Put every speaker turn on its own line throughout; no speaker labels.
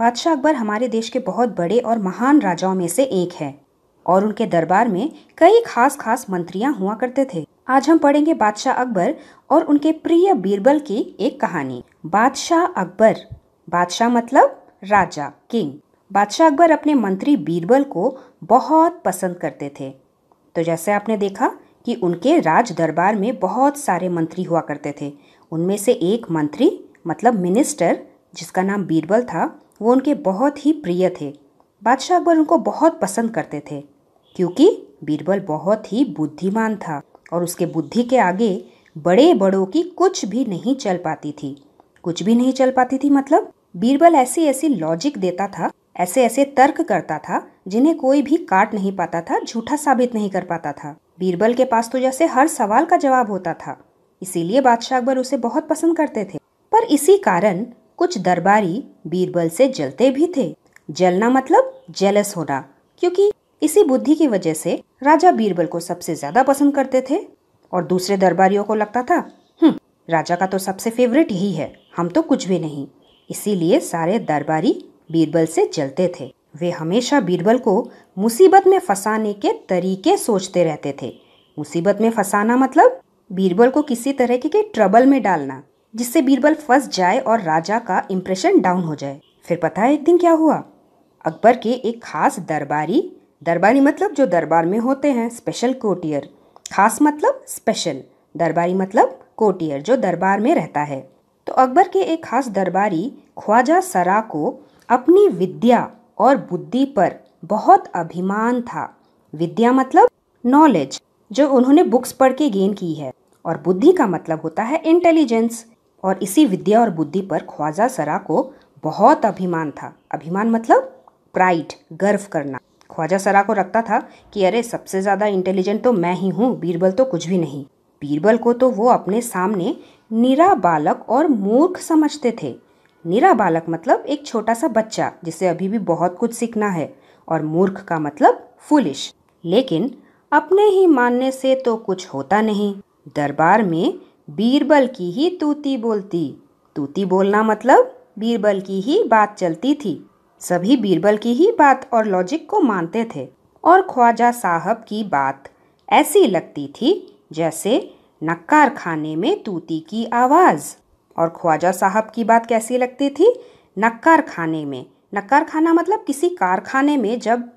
बादशाह अकबर हमारे देश के बहुत बड़े और महान राजाओं में से एक है और उनके दरबार में कई खास खास मंत्रियां हुआ करते थे आज हम पढ़ेंगे बादशाह अकबर और उनके प्रिय बीरबल की एक कहानी बादशाह अकबर बादशाह मतलब राजा किंग बादशाह अकबर अपने मंत्री बीरबल को बहुत पसंद करते थे तो जैसे आपने देखा कि उनके राज दरबार में बहुत सारे मंत्री हुआ करते थे उनमें से एक मंत्री मतलब मिनिस्टर जिसका नाम बीरबल था वो उनके बहुत ही प्रिय थे बादशाह अकबर उनको बहुत पसंद करते थे क्योंकि बीरबल बहुत ही बुद्धिमान था और उसके बुद्धि के आगे बड़े बड़ों की कुछ भी नहीं चल पाती थी कुछ भी नहीं चल पाती थी मतलब बीरबल ऐसी ऐसी लॉजिक देता था ऐसे ऐसे तर्क करता था जिन्हें कोई भी काट नहीं पाता था झूठा साबित नहीं कर पाता था बीरबल के पास तो जैसे हर सवाल का जवाब होता था इसीलिए बादशाह अकबर उसे बहुत पसंद करते थे पर इसी कारण कुछ दरबारी बीरबल से जलते भी थे जलना मतलब जेलस होना क्योंकि इसी बुद्धि की वजह से राजा बीरबल को सबसे ज्यादा पसंद करते थे और दूसरे दरबारियों को लगता था हम्म राजा का तो सबसे फेवरेट ही है हम तो कुछ भी नहीं इसीलिए सारे दरबारी बीरबल से जलते थे वे हमेशा बीरबल को मुसीबत में फंसाने के तरीके सोचते रहते थे मुसीबत में फंसाना मतलब बीरबल को किसी तरह के ट्रबल में डालना जिससे बीरबल फंस जाए और राजा का इम्प्रेशन डाउन हो जाए फिर पता है एक दिन क्या हुआ अकबर के एक खास दरबारी दरबारी मतलब जो दरबार में होते हैं स्पेशल कोटियर खास मतलब स्पेशल दरबारी मतलब कोटियर जो दरबार में रहता है तो अकबर के एक खास दरबारी ख्वाजा सरा को अपनी विद्या और बुद्धि पर बहुत अभिमान था विद्या मतलब नॉलेज जो उन्होंने बुक्स पढ़ के गेन की है और बुद्धि का मतलब होता है इंटेलिजेंस और इसी विद्या और बुद्धि पर ख्वाजा सरा को बहुत अभिमान था अभिमान मतलब प्राइड गर्व करना ख्वाजा सरा को रखता था कि अरे सबसे ज़्यादा इंटेलिजेंट तो मैं ही हूँ बीरबल तो कुछ भी नहीं बीरबल को तो वो अपने सामने निरा बालक और मूर्ख समझते थे निरा बालक मतलब एक छोटा सा बच्चा जिसे अभी भी बहुत कुछ सीखना है और मूर्ख का मतलब फुलिश लेकिन अपने ही मानने से तो कुछ होता नहीं दरबार में बीरबल की ही तूती बोलती तूती बोलना मतलब बीरबल की ही बात चलती थी सभी बीरबल की ही बात और लॉजिक को मानते थे और ख्वाजा साहब की बात ऐसी लगती थी जैसे नक्कार खाने में तूती की आवाज़ और ख्वाजा साहब की बात कैसी लगती थी नक्कार खाने में नक्कार खाना मतलब किसी कारखाने में जब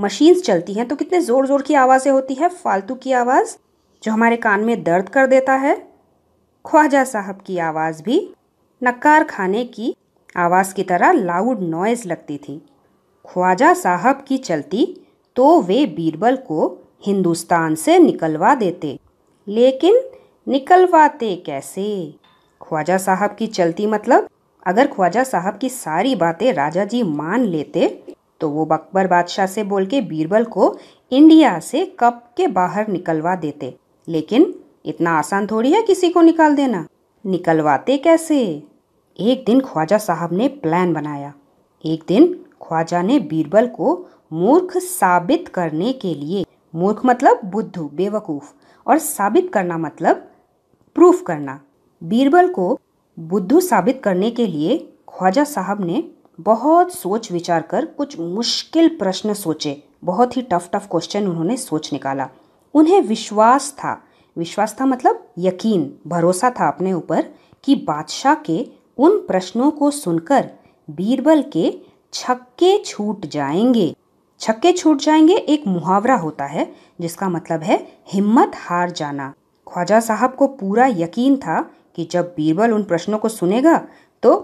मशीन्स चलती हैं तो कितने ज़ोर ज़ोर की आवाज़ें होती है फालतू की आवाज़ जो हमारे कान में दर्द कर देता है ख्वाजा साहब की आवाज़ भी नक्कार खाने की आवाज़ की तरह लाउड नॉइज़ लगती थी ख्वाजा साहब की चलती तो वे बीरबल को हिंदुस्तान से निकलवा देते लेकिन निकलवाते कैसे ख्वाजा साहब की चलती मतलब अगर ख्वाजा साहब की सारी बातें राजा जी मान लेते तो वो अकबर बादशाह से बोल के बीरबल को इंडिया से कब के बाहर निकलवा देते लेकिन इतना आसान थोड़ी है किसी को निकाल देना निकलवाते कैसे एक दिन ख्वाजा साहब ने प्लान बनाया एक दिन ख्वाजा ने बीरबल को मूर्ख साबित करने के लिए मूर्ख मतलब बुद्धू बेवकूफ़ और साबित करना मतलब प्रूफ करना बीरबल को बुद्धू साबित करने के लिए ख्वाजा साहब ने बहुत सोच विचार कर कुछ मुश्किल प्रश्न सोचे बहुत ही टफ टफ क्वेश्चन उन्होंने सोच निकाला उन्हें विश्वास था विश्वास था मतलब यकीन भरोसा था अपने ऊपर कि बादशाह के उन प्रश्नों को सुनकर बीरबल के छक्के छूट जाएंगे छक्के छूट जाएंगे एक मुहावरा होता है जिसका मतलब है हिम्मत हार जाना ख्वाजा साहब को पूरा यकीन था कि जब बीरबल उन प्रश्नों को सुनेगा तो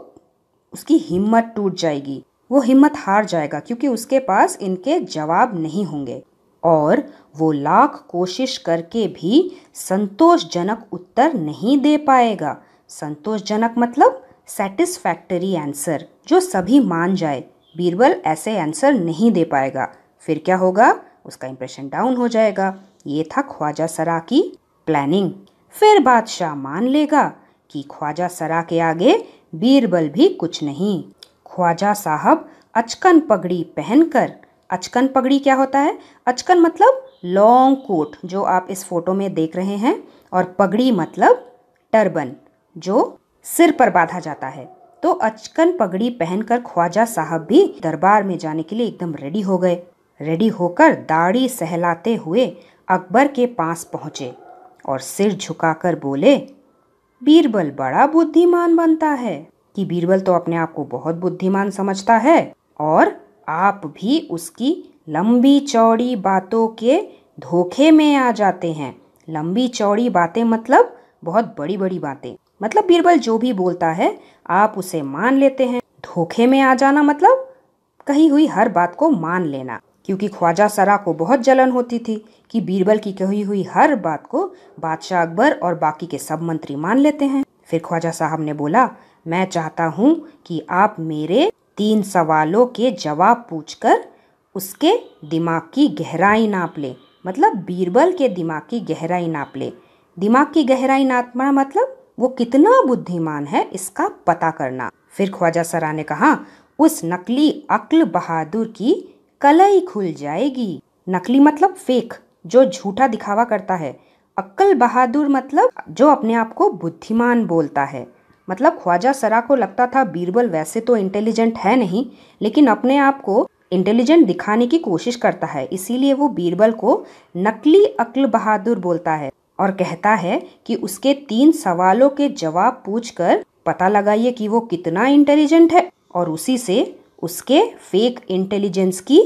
उसकी हिम्मत टूट जाएगी वो हिम्मत हार जाएगा क्योंकि उसके पास इनके जवाब नहीं होंगे और वो लाख कोशिश करके भी संतोषजनक उत्तर नहीं दे पाएगा संतोषजनक मतलब सेटिस्फैक्टरी आंसर जो सभी मान जाए बीरबल ऐसे आंसर नहीं दे पाएगा फिर क्या होगा उसका इंप्रेशन डाउन हो जाएगा ये था ख्वाजा सरा की प्लानिंग फिर बादशाह मान लेगा कि ख्वाजा सरा के आगे बीरबल भी कुछ नहीं ख्वाजा साहब अचकन पगड़ी पहनकर अचकन पगड़ी क्या होता है अचकन मतलब लॉन्ग कोट जो आप इस फोटो में देख रहे हैं और पगड़ी मतलब टर्बन जो सिर पर बांधा जाता है तो अचकन पगड़ी पहनकर ख्वाजा साहब भी दरबार में जाने के लिए एकदम रेडी हो गए रेडी होकर दाढ़ी सहलाते हुए अकबर के पास पहुंचे और सिर झुकाकर बोले बीरबल बड़ा बुद्धिमान बनता है कि बीरबल तो अपने आप को बहुत बुद्धिमान समझता है और आप भी उसकी लंबी चौड़ी बातों के धोखे में आ जाते हैं लंबी चौड़ी बातें मतलब बहुत बड़ी बड़ी बातें मतलब बीरबल जो भी बोलता है आप उसे मान लेते हैं धोखे में आ जाना मतलब कही हुई हर बात को मान लेना क्योंकि ख्वाजा सरा को बहुत जलन होती थी कि बीरबल की कही हुई हर बात को बादशाह अकबर और बाकी के सब मंत्री मान लेते हैं फिर ख्वाजा साहब ने बोला मैं चाहता हूँ कि आप मेरे तीन सवालों के जवाब पूछकर उसके दिमाग की गहराई नाप ले मतलब बीरबल के दिमाग की गहराई नाप ले दिमाग की गहराई नापना मतलब वो कितना बुद्धिमान है इसका पता करना फिर ख्वाजा सरा ने कहा उस नकली अक्ल बहादुर की कलई खुल जाएगी नकली मतलब फेक जो झूठा दिखावा करता है अक्ल बहादुर मतलब जो अपने आप को बुद्धिमान बोलता है मतलब ख्वाजा सरा को लगता था बीरबल वैसे तो इंटेलिजेंट है नहीं लेकिन अपने आप को इंटेलिजेंट दिखाने की कोशिश करता है इसीलिए वो बीरबल को नकली अक्ल बहादुर बोलता है और कहता है कि उसके तीन सवालों के जवाब पूछकर पता लगाइए कि वो कितना इंटेलिजेंट है और उसी से उसके फेक इंटेलिजेंस की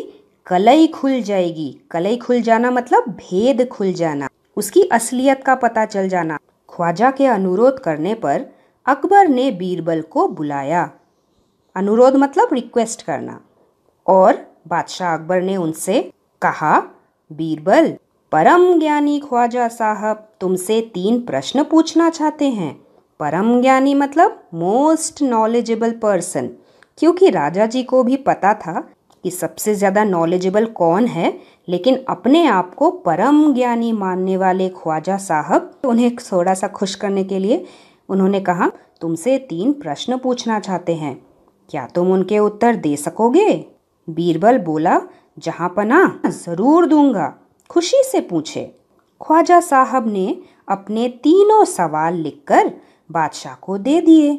कलई खुल जाएगी कलई खुल जाना मतलब भेद खुल जाना उसकी असलियत का पता चल जाना ख्वाजा के अनुरोध करने पर अकबर ने बीरबल को बुलाया अनुरोध मतलब रिक्वेस्ट करना और बादशाह अकबर ने उनसे कहा बीरबल परम ज्ञानी ख्वाजा साहब तुमसे तीन प्रश्न पूछना चाहते हैं परम ज्ञानी मतलब मोस्ट नॉलेजेबल पर्सन क्योंकि राजा जी को भी पता था कि सबसे ज़्यादा नॉलेजेबल कौन है लेकिन अपने आप को परम ज्ञानी मानने वाले ख्वाजा साहब उन्हें थोड़ा सा खुश करने के लिए उन्होंने कहा तुमसे तीन प्रश्न पूछना चाहते हैं क्या तुम उनके उत्तर दे सकोगे बीरबल बोला जहाँ पना जरूर दूंगा खुशी से पूछे ख्वाजा साहब ने अपने तीनों सवाल लिखकर बादशाह को दे दिए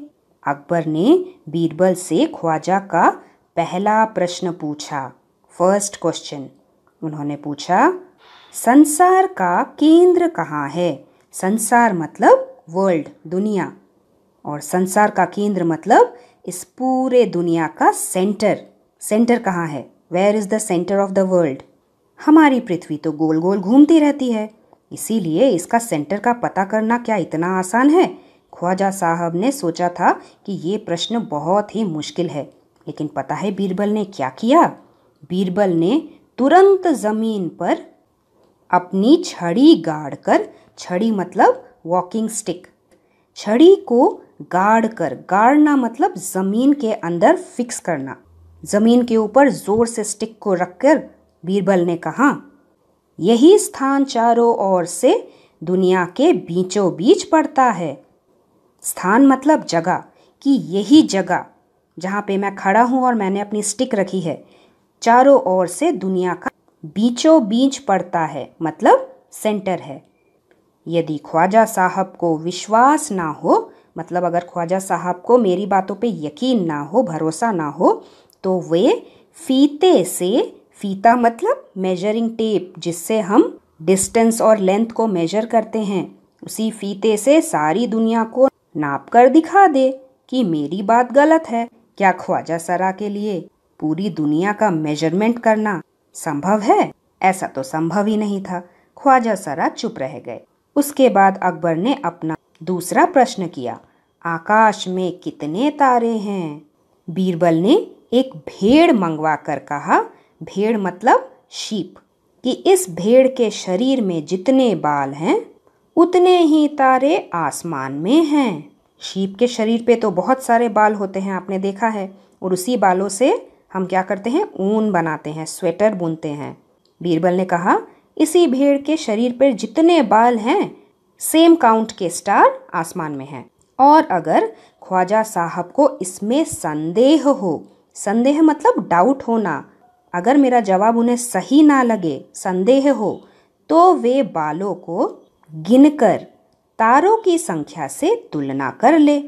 अकबर ने बीरबल से ख्वाजा का पहला प्रश्न पूछा फर्स्ट क्वेश्चन उन्होंने पूछा संसार का केंद्र कहाँ है संसार मतलब वर्ल्ड दुनिया और संसार का केंद्र मतलब इस पूरे दुनिया का सेंटर सेंटर कहाँ है where is the centre of the world हमारी पृथ्वी तो गोल गोल घूमती रहती है इसीलिए इसका सेंटर का पता करना क्या इतना आसान है ख्वाजा साहब ने सोचा था कि ये प्रश्न बहुत ही मुश्किल है लेकिन पता है बीरबल ने क्या किया बीरबल ने तुरंत ज़मीन पर अपनी छड़ी गाड़ कर छड़ी मतलब वॉकिंग स्टिक छड़ी को गाड़ कर गाड़ना मतलब ज़मीन के अंदर फिक्स करना ज़मीन के ऊपर ज़ोर से स्टिक को रखकर बीरबल ने कहा यही स्थान चारों ओर से दुनिया के बीचों बीच पड़ता है स्थान मतलब जगह कि यही जगह जहाँ पे मैं खड़ा हूँ और मैंने अपनी स्टिक रखी है चारों ओर से दुनिया का बीचों बीच पड़ता है मतलब सेंटर है यदि ख्वाजा साहब को विश्वास ना हो मतलब अगर ख्वाजा साहब को मेरी बातों पे यकीन ना हो भरोसा ना हो तो वे फीते से फीता मतलब मेजरिंग टेप जिससे हम डिस्टेंस और लेंथ को मेजर करते हैं उसी फीते से सारी दुनिया को नाप कर दिखा दे कि मेरी बात गलत है क्या ख्वाजा सरा के लिए पूरी दुनिया का मेजरमेंट करना संभव है ऐसा तो संभव ही नहीं था ख्वाजा सरा चुप रह गए उसके बाद अकबर ने अपना दूसरा प्रश्न किया आकाश में कितने तारे हैं बीरबल ने एक भेड़ मंगवा कर कहा भेड़ मतलब शीप कि इस भेड़ के शरीर में जितने बाल हैं उतने ही तारे आसमान में हैं शीप के शरीर पे तो बहुत सारे बाल होते हैं आपने देखा है और उसी बालों से हम क्या करते हैं ऊन बनाते हैं स्वेटर बुनते हैं बीरबल ने कहा इसी भेड़ के शरीर पर जितने बाल हैं सेम काउंट के स्टार आसमान में हैं और अगर ख्वाजा साहब को इसमें संदेह हो संदेह मतलब डाउट होना अगर मेरा जवाब उन्हें सही ना लगे संदेह हो तो वे बालों को गिनकर तारों की संख्या से तुलना कर ले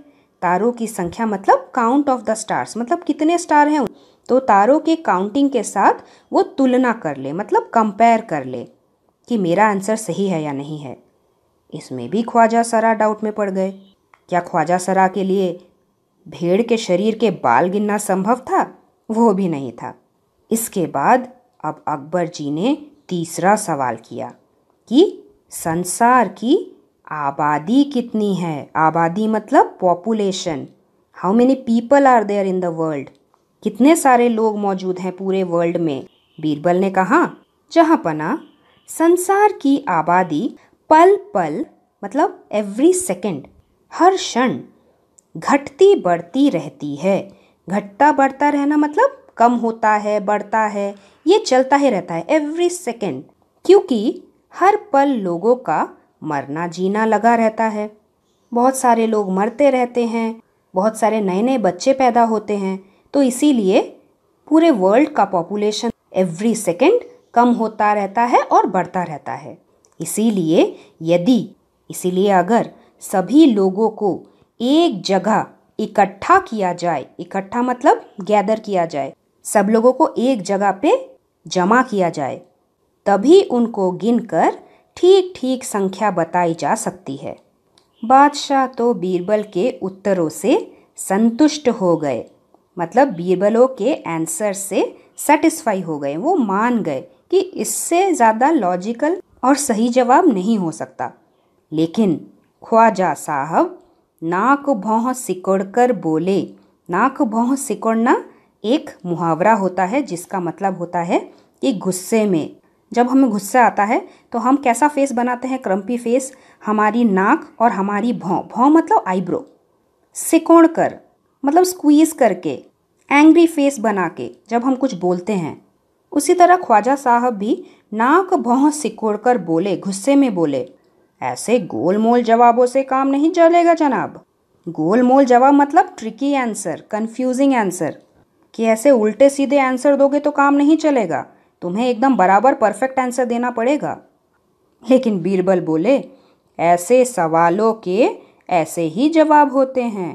तारों की संख्या मतलब काउंट ऑफ द स्टार्स मतलब कितने स्टार हैं तो तारों के काउंटिंग के साथ वो तुलना कर ले मतलब कंपेयर कर ले कि मेरा आंसर सही है या नहीं है इसमें भी ख्वाजा सरा डाउट में पड़ गए क्या ख्वाजा सरा के लिए भेड़ के शरीर के बाल गिनना संभव था वो भी नहीं था इसके बाद अब अकबर जी ने तीसरा सवाल किया कि संसार की आबादी कितनी है आबादी मतलब population how many people are there in the world कितने सारे लोग मौजूद हैं पूरे वर्ल्ड में बीरबल ने कहा जहाँ पना संसार की आबादी पल पल मतलब एवरी सेकेंड हर क्षण घटती बढ़ती रहती है घटता बढ़ता रहना मतलब कम होता है बढ़ता है ये चलता ही रहता है एवरी सेकेंड क्योंकि हर पल लोगों का मरना जीना लगा रहता है बहुत सारे लोग मरते रहते हैं बहुत सारे नए नए बच्चे पैदा होते हैं तो इसीलिए पूरे वर्ल्ड का पॉपुलेशन एवरी सेकेंड कम होता रहता है और बढ़ता रहता है इसीलिए यदि इसीलिए अगर सभी लोगों को एक जगह इकट्ठा किया जाए इकट्ठा मतलब गैदर किया जाए सब लोगों को एक जगह पे जमा किया जाए तभी उनको गिनकर ठीक ठीक संख्या बताई जा सकती है बादशाह तो बीरबल के उत्तरों से संतुष्ट हो गए मतलब बीरबलों के आंसर से सेटिस्फाई हो गए वो मान गए कि इससे ज़्यादा लॉजिकल और सही जवाब नहीं हो सकता लेकिन ख्वाजा साहब नाक भौं सिकोड़ कर बोले नाक भौं सिकोड़ना एक मुहावरा होता है जिसका मतलब होता है कि गुस्से में जब हमें गुस्सा आता है तो हम कैसा फेस बनाते हैं क्रम्पी फेस हमारी नाक और हमारी भौं भौं मतलब आईब्रो सिकोड़ कर मतलब स्क्वीज़ करके एंग्री फेस बना के जब हम कुछ बोलते हैं उसी तरह ख्वाजा साहब भी नाक भौं कर बोले गुस्से में बोले ऐसे गोल मोल जवाबों से काम नहीं चलेगा जनाब गोल मोल जवाब मतलब ट्रिकी आंसर कंफ्यूजिंग आंसर कि ऐसे उल्टे सीधे आंसर दोगे तो काम नहीं चलेगा तुम्हें एकदम बराबर परफेक्ट आंसर देना पड़ेगा लेकिन बीरबल बोले ऐसे सवालों के ऐसे ही जवाब होते हैं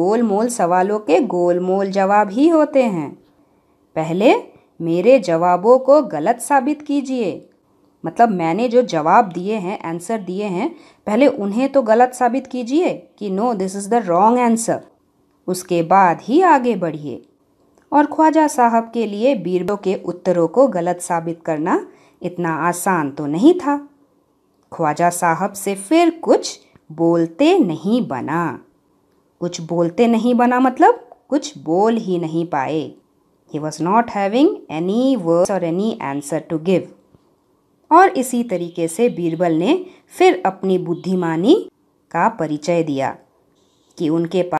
गोल मोल सवालों के गोल मोल जवाब ही होते हैं पहले मेरे जवाबों को गलत साबित कीजिए मतलब मैंने जो जवाब दिए हैं आंसर दिए हैं पहले उन्हें तो गलत साबित कीजिए कि no this is the wrong answer उसके बाद ही आगे बढ़िए और ख्वाजा साहब के लिए बीरबो के उत्तरों को गलत साबित करना इतना आसान तो नहीं था ख्वाजा साहब से फिर कुछ बोलते नहीं बना कुछ बोलते नहीं बना मतलब कुछ बोल ही नहीं पाए he was not having any word और एनी आंसर टू गिव और इसी तरीके से बीरबल ने फिर अपनी बुद्धिमानी का परिचय दिया कि उनके पास